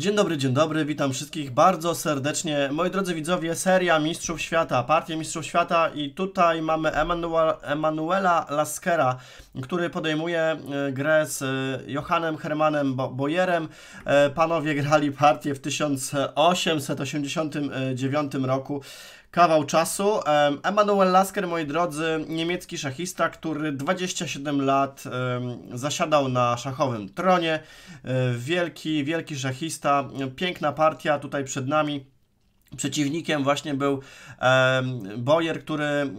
Dzień dobry, dzień dobry, witam wszystkich bardzo serdecznie. Moi drodzy widzowie, seria Mistrzów Świata, partię Mistrzów Świata i tutaj mamy Emanuel, Emanuela Laskera, który podejmuje e, grę z e, Johanem Hermanem Boyerem. E, panowie grali partię w 1889 roku kawał czasu. Emanuel Lasker, moi drodzy, niemiecki szachista, który 27 lat zasiadał na szachowym tronie. E, wielki, wielki szachista, piękna partia tutaj przed nami. Przeciwnikiem właśnie był e, Boyer, który mm,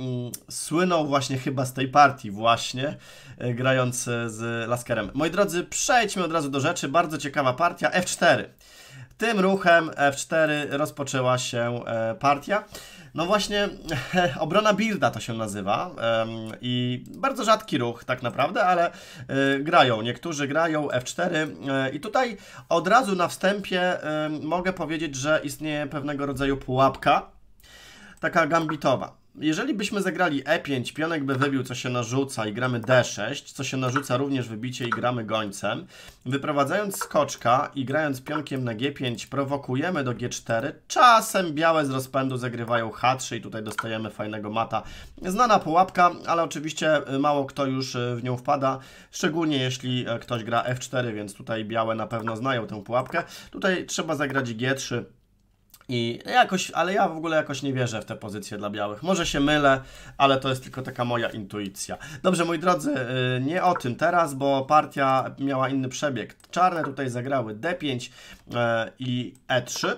słynął właśnie chyba z tej partii właśnie, e, grając e, z Laskerem. Moi drodzy, przejdźmy od razu do rzeczy. Bardzo ciekawa partia F4. Tym ruchem F4 rozpoczęła się e, partia. No właśnie, obrona builda to się nazywa i bardzo rzadki ruch tak naprawdę, ale y, grają. Niektórzy grają F4 y, i tutaj od razu na wstępie mogę powiedzieć, że istnieje pewnego rodzaju pułapka, taka gambitowa jeżeli byśmy zagrali e5, pionek by wybił, co się narzuca i gramy d6, co się narzuca również wybicie i gramy gońcem, wyprowadzając skoczka i grając pionkiem na g5 prowokujemy do g4, czasem białe z rozpędu zagrywają h3 i tutaj dostajemy fajnego mata. Znana pułapka, ale oczywiście y, mało kto już y, w nią wpada, szczególnie jeśli y, ktoś gra f4, więc tutaj białe na pewno znają tę pułapkę. Tutaj trzeba zagrać g3, i jakoś, ale ja w ogóle jakoś nie wierzę w te pozycje dla białych. Może się mylę, ale to jest tylko taka moja intuicja. Dobrze, moi drodzy, y, nie o tym teraz, bo partia miała inny przebieg. Czarne tutaj zagrały D5 y, i E3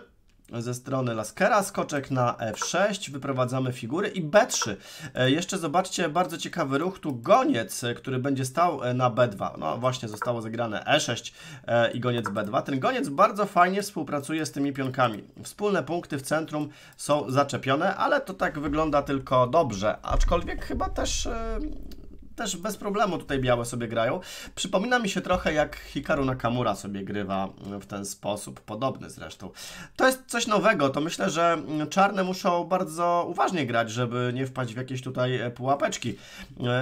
ze strony Laskera, skoczek na F6, wyprowadzamy figury i B3. E, jeszcze zobaczcie bardzo ciekawy ruch, tu goniec, e, który będzie stał e, na B2. No właśnie zostało zagrane E6 i goniec B2. Ten goniec bardzo fajnie współpracuje z tymi pionkami. Wspólne punkty w centrum są zaczepione, ale to tak wygląda tylko dobrze, aczkolwiek chyba też też bez problemu tutaj białe sobie grają. Przypomina mi się trochę jak Hikaru Nakamura sobie grywa w ten sposób, podobny zresztą. To jest coś nowego, to myślę, że czarne muszą bardzo uważnie grać, żeby nie wpaść w jakieś tutaj pułapeczki.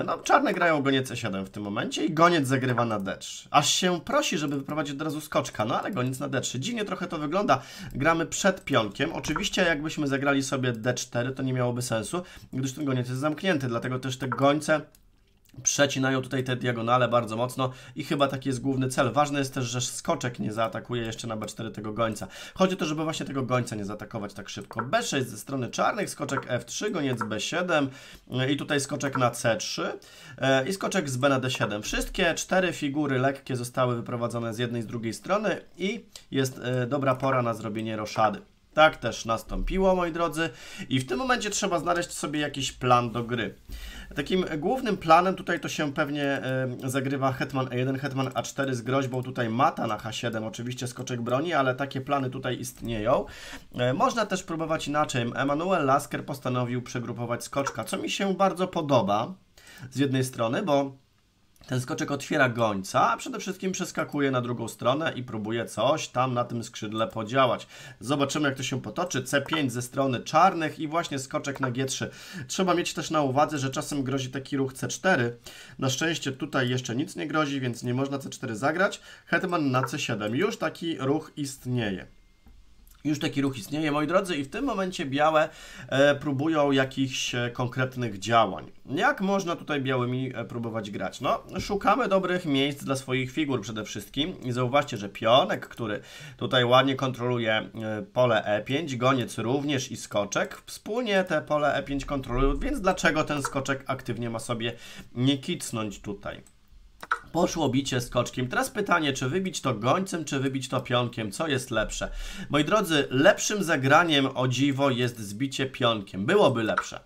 No, czarne grają goniec E7 w tym momencie i goniec zagrywa na D3. Aż się prosi, żeby wyprowadzić od razu skoczka, no ale goniec na D3. Dziwnie trochę to wygląda. Gramy przed pionkiem. Oczywiście jakbyśmy zagrali sobie D4, to nie miałoby sensu, gdyż ten goniec jest zamknięty, dlatego też te gońce Przecinają tutaj te diagonale bardzo mocno i chyba taki jest główny cel. Ważne jest też, że skoczek nie zaatakuje jeszcze na B4 tego gońca. Chodzi o to, żeby właśnie tego gońca nie zaatakować tak szybko. B6 ze strony czarnych, skoczek F3, goniec B7 e, i tutaj skoczek na C3 e, i skoczek z B na D7. Wszystkie cztery figury lekkie zostały wyprowadzone z jednej i z drugiej strony i jest e, dobra pora na zrobienie roszady. Tak też nastąpiło, moi drodzy. I w tym momencie trzeba znaleźć sobie jakiś plan do gry. Takim głównym planem tutaj to się pewnie zagrywa Hetman E1, Hetman A4 z groźbą tutaj mata na H7, oczywiście skoczek broni, ale takie plany tutaj istnieją. E, można też próbować inaczej. Emanuel Lasker postanowił przegrupować skoczka, co mi się bardzo podoba z jednej strony, bo ten skoczek otwiera gońca, a przede wszystkim przeskakuje na drugą stronę i próbuje coś tam na tym skrzydle podziałać. Zobaczymy jak to się potoczy. C5 ze strony czarnych i właśnie skoczek na G3. Trzeba mieć też na uwadze, że czasem grozi taki ruch C4. Na szczęście tutaj jeszcze nic nie grozi, więc nie można C4 zagrać. Hetman na C7. Już taki ruch istnieje. Już taki ruch istnieje, moi drodzy, i w tym momencie białe e, próbują jakichś e, konkretnych działań. Jak można tutaj białymi e, próbować grać? No, szukamy dobrych miejsc dla swoich figur przede wszystkim. I zauważcie, że pionek, który tutaj ładnie kontroluje e, pole E5, goniec również i skoczek, wspólnie te pole E5 kontrolują, więc dlaczego ten skoczek aktywnie ma sobie nie kicnąć tutaj? Poszło bicie skoczkiem. Teraz pytanie, czy wybić to gońcem, czy wybić to pionkiem? Co jest lepsze? Moi drodzy, lepszym zagraniem o dziwo jest zbicie pionkiem. Byłoby lepsze.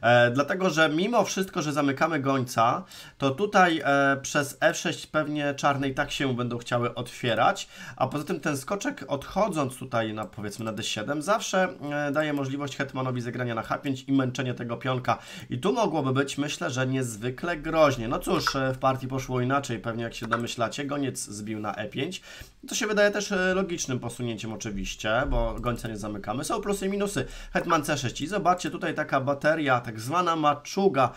E, dlatego, że mimo wszystko, że zamykamy gońca, to tutaj e, przez F6 pewnie czarne i tak się będą chciały otwierać, a poza tym ten skoczek odchodząc tutaj na powiedzmy na D7 zawsze e, daje możliwość hetmanowi zagrania na H5 i męczenie tego pionka. I tu mogłoby być, myślę, że niezwykle groźnie. No cóż, e, w partii poszło inaczej, pewnie jak się domyślacie, goniec zbił na E5, to się wydaje też e, logicznym posunięciem oczywiście, bo gońca nie zamykamy. Są plusy i minusy. Hetman C6 i zobaczcie, tutaj taka bateria, tak zwana maczuga,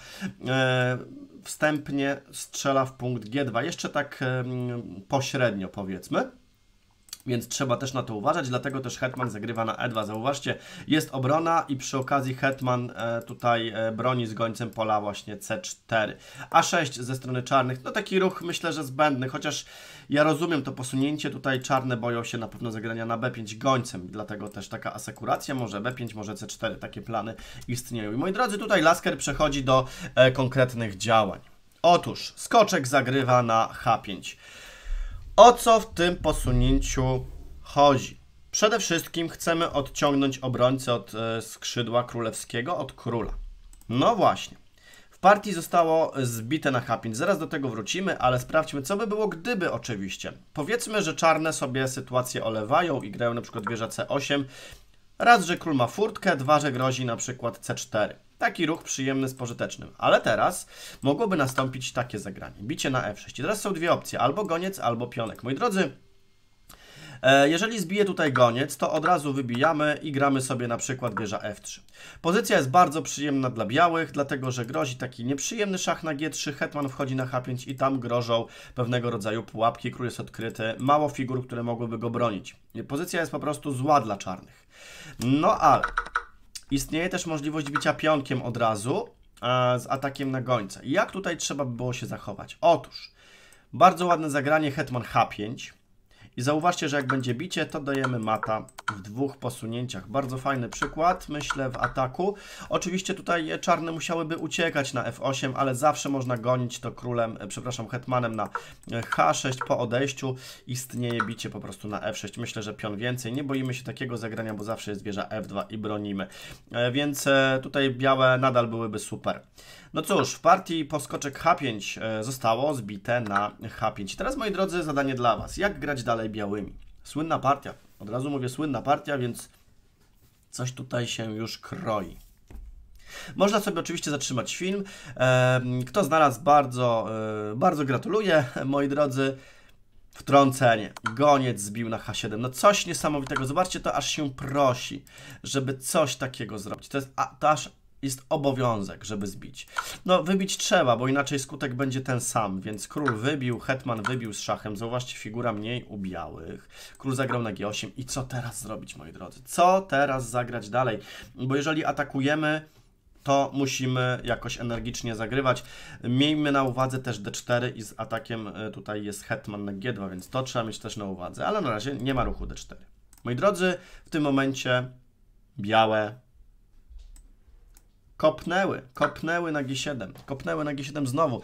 e, wstępnie strzela w punkt G2. Jeszcze tak e, pośrednio powiedzmy. Więc trzeba też na to uważać, dlatego też Hetman zagrywa na E2. Zauważcie, jest obrona i przy okazji Hetman e, tutaj e, broni z gońcem pola właśnie C4. A6 ze strony czarnych, no taki ruch myślę, że zbędny, chociaż ja rozumiem to posunięcie, tutaj czarne boją się na pewno zagrania na B5 gońcem, dlatego też taka asekuracja, może B5, może C4, takie plany istnieją. I moi drodzy, tutaj Lasker przechodzi do e, konkretnych działań. Otóż, skoczek zagrywa na H5. O co w tym posunięciu chodzi? Przede wszystkim chcemy odciągnąć obrońcę od e, skrzydła królewskiego, od króla. No właśnie. W partii zostało zbite na H5. Zaraz do tego wrócimy, ale sprawdźmy, co by było, gdyby oczywiście. Powiedzmy, że czarne sobie sytuację olewają i grają na przykład wieża C8. Raz, że król ma furtkę, dwa, że grozi na przykład C4. Taki ruch przyjemny z pożytecznym. Ale teraz mogłoby nastąpić takie zagranie. Bicie na f6. I teraz są dwie opcje. Albo goniec, albo pionek. Moi drodzy, e, jeżeli zbije tutaj goniec, to od razu wybijamy i gramy sobie na przykład wieża f3. Pozycja jest bardzo przyjemna dla białych, dlatego że grozi taki nieprzyjemny szach na g3, hetman wchodzi na h5 i tam grożą pewnego rodzaju pułapki, król jest odkryty, mało figur, które mogłyby go bronić. Pozycja jest po prostu zła dla czarnych. No ale Istnieje też możliwość bicia pionkiem od razu e, z atakiem na gońca. Jak tutaj trzeba by było się zachować? Otóż, bardzo ładne zagranie Hetman H5. I zauważcie, że jak będzie bicie, to dajemy mata w dwóch posunięciach. Bardzo fajny przykład, myślę, w ataku. Oczywiście tutaj czarne musiałyby uciekać na F8, ale zawsze można gonić to królem, e, przepraszam, hetmanem na e, H6 po odejściu. Istnieje bicie po prostu na F6. Myślę, że pion więcej. Nie boimy się takiego zagrania, bo zawsze jest wieża F2 i bronimy. E, więc tutaj białe nadal byłyby super. No cóż, w partii poskoczek H5 e, zostało zbite na H5. Teraz, moi drodzy, zadanie dla Was. Jak grać dalej białymi? Słynna partia. Od razu mówię słynna partia, więc coś tutaj się już kroi. Można sobie oczywiście zatrzymać film. E, kto znalazł, bardzo, e, bardzo gratuluję, moi drodzy. Wtrącenie. Goniec zbił na H7. No coś niesamowitego. Zobaczcie, to aż się prosi, żeby coś takiego zrobić. To jest a, to aż jest obowiązek, żeby zbić. No, wybić trzeba, bo inaczej skutek będzie ten sam, więc król wybił, hetman wybił z szachem. Zauważcie, figura mniej u białych. Król zagrał na g8 i co teraz zrobić, moi drodzy? Co teraz zagrać dalej? Bo jeżeli atakujemy, to musimy jakoś energicznie zagrywać. Miejmy na uwadze też d4 i z atakiem e, tutaj jest hetman na g2, więc to trzeba mieć też na uwadze, ale na razie nie ma ruchu d4. Moi drodzy, w tym momencie białe Kopnęły, kopnęły na G7, kopnęły na G7 znowu.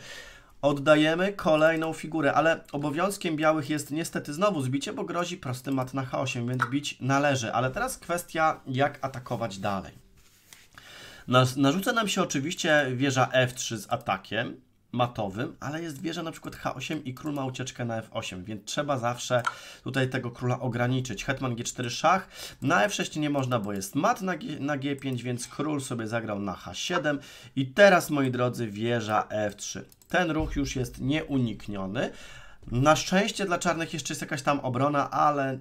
Oddajemy kolejną figurę, ale obowiązkiem białych jest niestety znowu zbicie, bo grozi prosty mat na H8, więc bić należy. Ale teraz kwestia, jak atakować dalej. Narzuca nam się oczywiście wieża F3 z atakiem, matowym, ale jest wieża na przykład H8 i król ma ucieczkę na F8, więc trzeba zawsze tutaj tego króla ograniczyć. Hetman G4 szach, na F6 nie można, bo jest mat na, G, na G5, więc król sobie zagrał na H7 i teraz, moi drodzy, wieża F3. Ten ruch już jest nieunikniony. Na szczęście dla czarnych jeszcze jest jakaś tam obrona, ale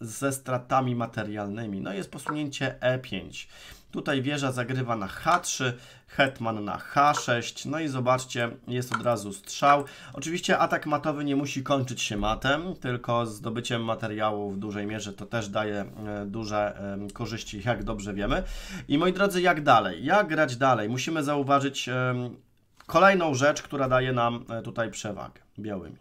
ze stratami materialnymi. No jest posunięcie E5. Tutaj wieża zagrywa na H3, hetman na H6. No i zobaczcie, jest od razu strzał. Oczywiście atak matowy nie musi kończyć się matem, tylko zdobyciem materiału w dużej mierze to też daje e, duże e, korzyści, jak dobrze wiemy. I moi drodzy, jak dalej? Jak grać dalej? Musimy zauważyć e, kolejną rzecz, która daje nam tutaj przewagę białymi.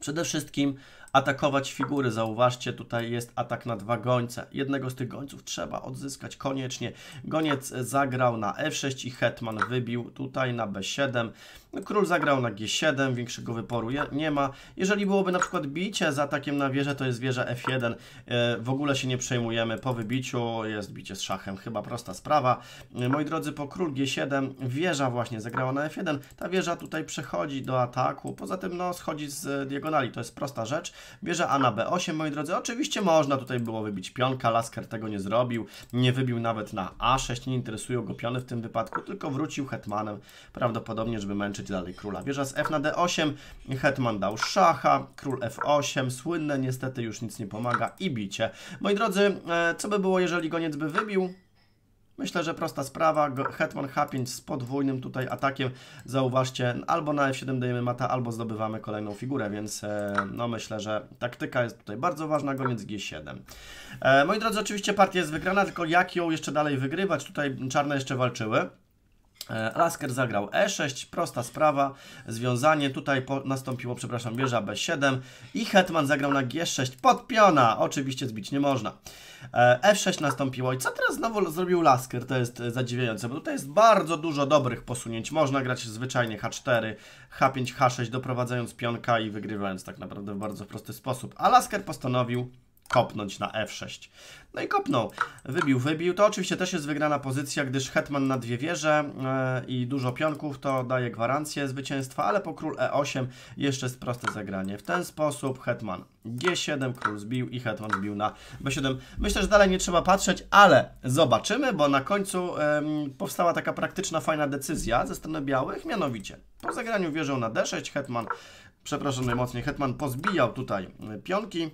Przede wszystkim atakować figury. Zauważcie, tutaj jest atak na dwa gońce. Jednego z tych gońców trzeba odzyskać koniecznie. Goniec zagrał na F6 i hetman wybił tutaj na B7. No, król zagrał na G7, większego wyporu nie ma. Jeżeli byłoby na przykład bicie z atakiem na wieżę, to jest wieża F1. E, w ogóle się nie przejmujemy. Po wybiciu jest bicie z szachem. Chyba prosta sprawa. E, moi drodzy, po król G7 wieża właśnie zagrała na F1. Ta wieża tutaj przechodzi do ataku. Poza tym no, schodzi z diagonali. To jest prosta rzecz. Bierze A na B8, moi drodzy. Oczywiście można tutaj było wybić pionka, Lasker tego nie zrobił. Nie wybił nawet na A6, nie interesują go piony w tym wypadku, tylko wrócił hetmanem prawdopodobnie, żeby męczyć dalej króla. Bierze z F na D8, hetman dał szacha, król F8, słynne niestety już nic nie pomaga i bicie. Moi drodzy, e, co by było, jeżeli goniec by wybił? Myślę, że prosta sprawa. Hetman H5 z podwójnym tutaj atakiem. Zauważcie, albo na F7 dajemy mata, albo zdobywamy kolejną figurę, więc e, no myślę, że taktyka jest tutaj bardzo ważna. Goniec G7. E, moi drodzy, oczywiście partia jest wygrana, tylko jak ją jeszcze dalej wygrywać? Tutaj czarne jeszcze walczyły. E, Lasker zagrał E6, prosta sprawa, związanie, tutaj po, nastąpiło, przepraszam, wieża B7 i Hetman zagrał na G6 pod piona, oczywiście zbić nie można. E, F6 nastąpiło i co teraz znowu zrobił Lasker, to jest e, zadziwiające, bo tutaj jest bardzo dużo dobrych posunięć, można grać zwyczajnie H4, H5, H6, doprowadzając pionka i wygrywając tak naprawdę w bardzo prosty sposób, a Lasker postanowił kopnąć na f6. No i kopnął. Wybił, wybił. To oczywiście też jest wygrana pozycja, gdyż hetman na dwie wieże e, i dużo pionków to daje gwarancję zwycięstwa, ale po król e8 jeszcze jest proste zagranie. W ten sposób hetman g7, król zbił i hetman zbił na b7. Myślę, że dalej nie trzeba patrzeć, ale zobaczymy, bo na końcu powstała taka praktyczna, fajna decyzja ze strony białych, mianowicie po zagraniu wieżą na d6 hetman, przepraszam najmocniej, hetman pozbijał tutaj e, pionki,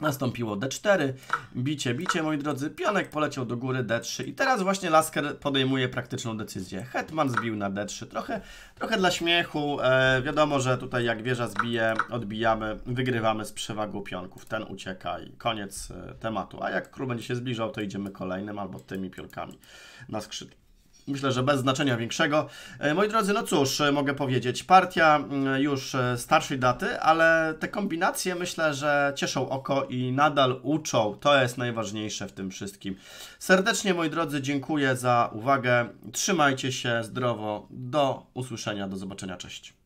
Nastąpiło D4, bicie, bicie, moi drodzy, pionek poleciał do góry D3 i teraz właśnie Lasker podejmuje praktyczną decyzję. Hetman zbił na D3, trochę, trochę dla śmiechu, e, wiadomo, że tutaj jak wieża zbije, odbijamy, wygrywamy z przewagą pionków, ten ucieka i koniec e, tematu, a jak król będzie się zbliżał, to idziemy kolejnym albo tymi pionkami na skrzydło myślę, że bez znaczenia większego. E, moi drodzy, no cóż, e, mogę powiedzieć, partia mm, już e, starszej daty, ale te kombinacje myślę, że cieszą oko i nadal uczą. To jest najważniejsze w tym wszystkim. Serdecznie, moi drodzy, dziękuję za uwagę. Trzymajcie się zdrowo. Do usłyszenia, do zobaczenia. Cześć.